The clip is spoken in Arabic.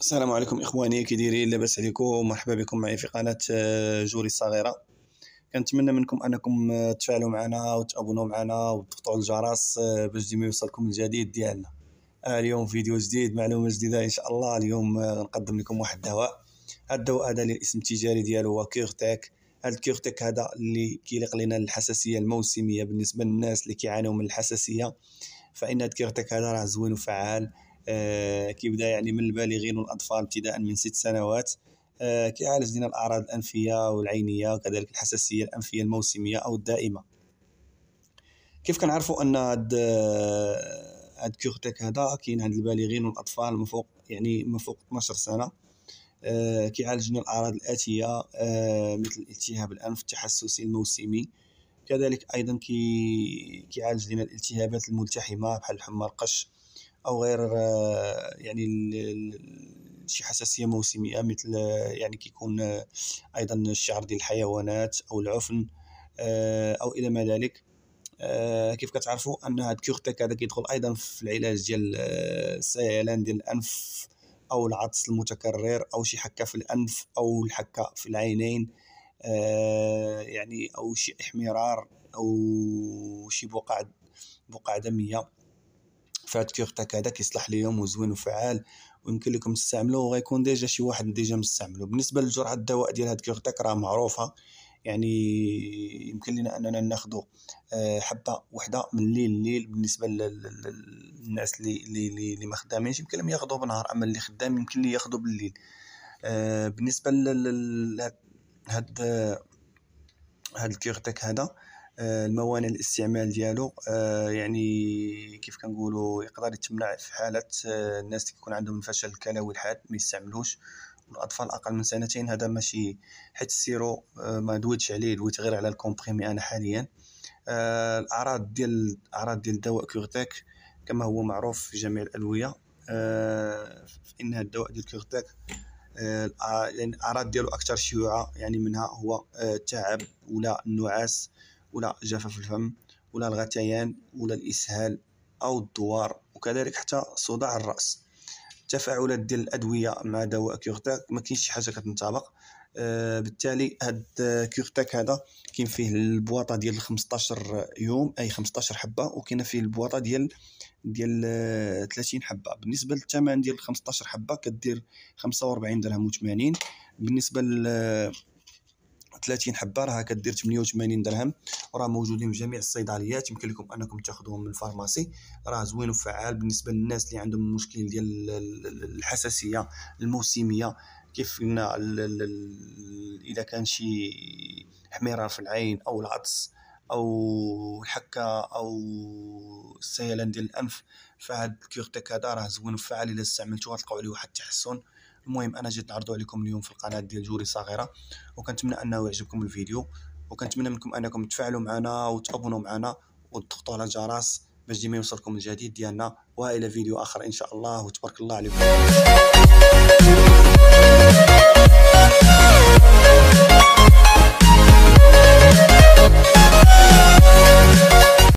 السلام عليكم اخواني كي دايرين لاباس عليكم مرحبا بكم معي في قناه آه، جوري الصغيره كنتمنى منكم انكم آه، تفعلوا معنا وتابونوا معنا وتضغطوا على الجرس آه، باش ديما يوصلكم الجديد ديالنا اليوم فيديو جديد معلومه جديده ان شاء الله اليوم نقدم لكم واحد الدواء هذا الدواء هذا الاسم التجاري ديالو هو كيغتاك هذا الكيغتاك هذا اللي كيلق لنا الحساسيه الموسميه بالنسبه للناس اللي كيعانيو من الحساسيه فان الكيغتاك هذا راه زوين وفعال آه، كيبدا يعني من البالغين والاطفال ابتداء من ست سنوات آه، كيعالج لنا الاعراض الانفيه والعينيه وكذلك الحساسيه الانفيه الموسميه او الدائمه كيف كنعرفوا ان هاد آه، هاد كورتيك هذا كاين عند البالغين والاطفال من فوق يعني من فوق 12 سنه آه كيعالج لنا الاعراض الاتيه آه مثل التهاب الانف التحسسي الموسمي كذلك ايضا كي كيعالج لنا الالتهابات الملتحمه بحال الحمى القش او غير يعني شي حساسيه موسميه مثل يعني كيكون ايضا الشعر ديال الحيوانات او العفن او الى ما ذلك كيف كتعرفوا ان هاد كيورتيك هذا كيدخل ايضا في العلاج ديال السيلان ديال الانف او العطس المتكرر او شي حكه في الانف او الحكه في العينين يعني او شي احمرار او شي بقع بقع دميه فهاد تاك هذا كيصلح ليهم وزوين وفعال ويمكن لكم تستعملوه وغيكون ديجا شي واحد ديجا مستعملو بالنسبه للجرعه الدواء ديال هاد كيغ تاك راه معروفه يعني يمكن لنا اننا ناخذ آه، حبه وحده من الليل الليل بالنسبه للناس اللي اللي اللي ما خدامينش يمكن لهم ياخذوا بالنهار اما اللي خدام يمكن لي ياخذوا بالليل آه، بالنسبه لهاد هاد هاد الكيغتك هذا الموانع الاستعمال ديالو آه، يعني كيف كنقولوا يقدر يتمنع في حاله آه، الناس اللي يكون عندهم فشل الكلوي الحاد ما يستعملوش والاطفال اقل من سنتين هذا ماشي حيت السيرو آه، ما دويتش عليه دويت غير على الكومبريمي انا حاليا الاعراض ديال الاعراض ديال الدواء كورتاك كما هو معروف في جميع الادويه فان الدواء ديال كورتاك يعني الاعراض ديالو اكثر شيوعا يعني منها هو التعب ولا النعاس ولا جفاف الفم ولا الغثيان ولا الإسهال أو الدوار وكذلك حتى صداع الرأس تفاعلات ديال الأدوية مع دواء كيغتاك ما كاينش شي حاجة كتنطبق آه، بالتالي هاد كيغتاك هذا كاين فيه البواطه ديال 15 يوم اي 15 حبه وكاين فيه البواطه ديال ديال 30 آه، حبه بالنسبه للثمن ديال 15 حبه كدير 45 درهم و80 بالنسبه 30 حبه راه كدير 88 درهم وراه موجودين في جميع الصيدليات يمكن لكم انكم تاخذوهم من الفارماسي راه زوين وفعال بالنسبه للناس اللي عندهم مشكل ديال الحساسيه الموسميه كيف قلنا اذا كان شي حميره في العين او العطس او الحكه او السيلان ديال الانف فهاد الكيغتك هذا راه زوين وفعال الا استعملتوه غتلقاو عليه واحد التحسن المهم انا جيت نعرضو عليكم اليوم في القناه ديال جوري صغيره وكنتمنى انه يعجبكم الفيديو وكنتمنى منكم انكم تفعلوا معنا وتابونوا معنا وتضغطوا على الجرس باش ديما يوصلكم الجديد ديالنا والى فيديو اخر ان شاء الله وتبارك الله عليكم